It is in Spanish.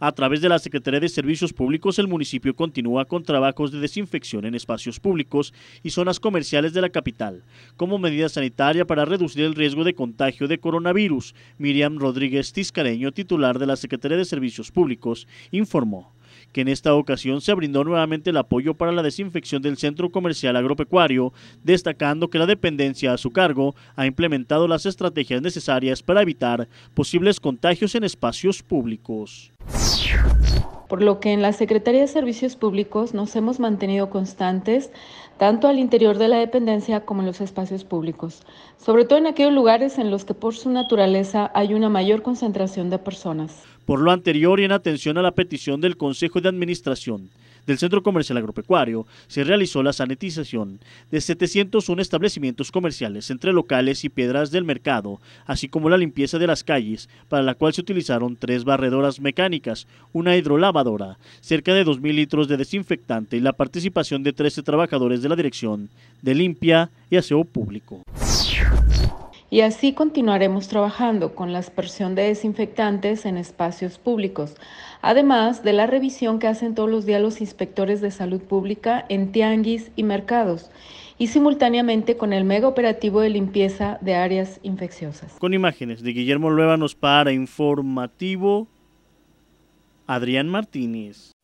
A través de la Secretaría de Servicios Públicos, el municipio continúa con trabajos de desinfección en espacios públicos y zonas comerciales de la capital, como medida sanitaria para reducir el riesgo de contagio de coronavirus. Miriam Rodríguez Tiscareño, titular de la Secretaría de Servicios Públicos, informó que en esta ocasión se brindó nuevamente el apoyo para la desinfección del centro comercial agropecuario, destacando que la dependencia a su cargo ha implementado las estrategias necesarias para evitar posibles contagios en espacios públicos por lo que en la Secretaría de Servicios Públicos nos hemos mantenido constantes tanto al interior de la dependencia como en los espacios públicos, sobre todo en aquellos lugares en los que por su naturaleza hay una mayor concentración de personas. Por lo anterior y en atención a la petición del Consejo de Administración, del Centro Comercial Agropecuario se realizó la sanitización de 701 establecimientos comerciales entre locales y piedras del mercado, así como la limpieza de las calles, para la cual se utilizaron tres barredoras mecánicas, una hidrolavadora, cerca de 2.000 litros de desinfectante y la participación de 13 trabajadores de la Dirección de Limpia y Aseo Público. Y así continuaremos trabajando con la aspersión de desinfectantes en espacios públicos, además de la revisión que hacen todos los días los inspectores de salud pública en tianguis y mercados y simultáneamente con el mega operativo de limpieza de áreas infecciosas. Con imágenes de Guillermo Luévanos para Informativo, Adrián Martínez.